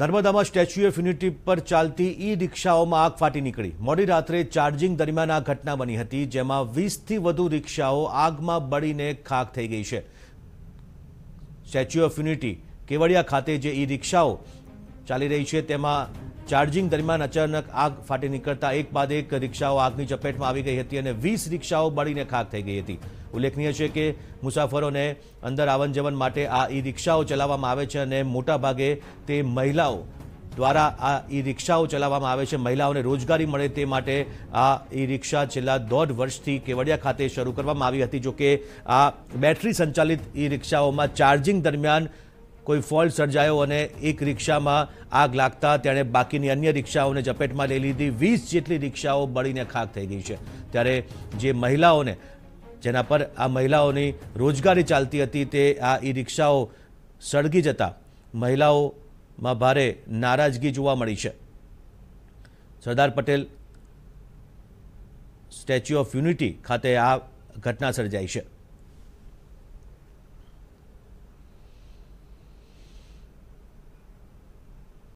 નર્મદામાં statue of unity પર ચાલતી ઈ રિક્ષાઓમાં આગ ફાટી નીકળી મોડી રાત્રે ચાર્જિંગ દરમિયાન આ ઘટના બની હતી જેમાં વીસથી વધુ રિક્ષાઓ આગમાં બળીને ખાખ થઈ ગઈ છે સ્ટેચ્યુ ઓફ યુનિટી કેવડિયા ખાતે જે ઈ રિક્ષાઓ ચાલી રહી છે તેમાં ચાર્જિંગ દરમિયાન અચાનક આગ ફાટી નીકળતા એક બાદ એક રિક્ષાઓ આગની ચપેટમાં આવી ગઈ હતી અને વીસ રિક્ષાઓ બળીને ખાક થઈ ગઈ હતી ઉલ્લેખનીય છે કે મુસાફરોને અંદર આવન જવન માટે આ ઈ રિક્ષાઓ ચલાવવામાં આવે છે અને મોટાભાગે તે મહિલાઓ દ્વારા આ ઈ રિક્ષાઓ ચલાવવામાં આવે છે મહિલાઓને રોજગારી મળે તે માટે આ ઈ રિક્ષા છેલ્લા દોઢ વર્ષથી કેવડિયા ખાતે શરૂ કરવામાં આવી હતી જોકે આ બેટરી સંચાલિત ઈ રિક્ષાઓમાં ચાર્જિંગ દરમિયાન કોઈ ફોલ્ટ સર્જાયો અને એક રિક્ષામાં આગ લાગતા તેણે બાકીની અન્ય રિક્ષાઓને ઝપેટમાં લઈ લીધી વીસ જેટલી રિક્ષાઓ બળીને ખાક થઈ ગઈ છે ત્યારે જે મહિલાઓને જેના પર આ મહિલાઓની રોજગારી ચાલતી હતી તે આ ઈ રિક્ષાઓ સળગી જતા મહિલાઓમાં ભારે નારાજગી જોવા મળી છે Sardar Patel Statue of Unity ખાતે આ ઘટના સર્જાઈ છે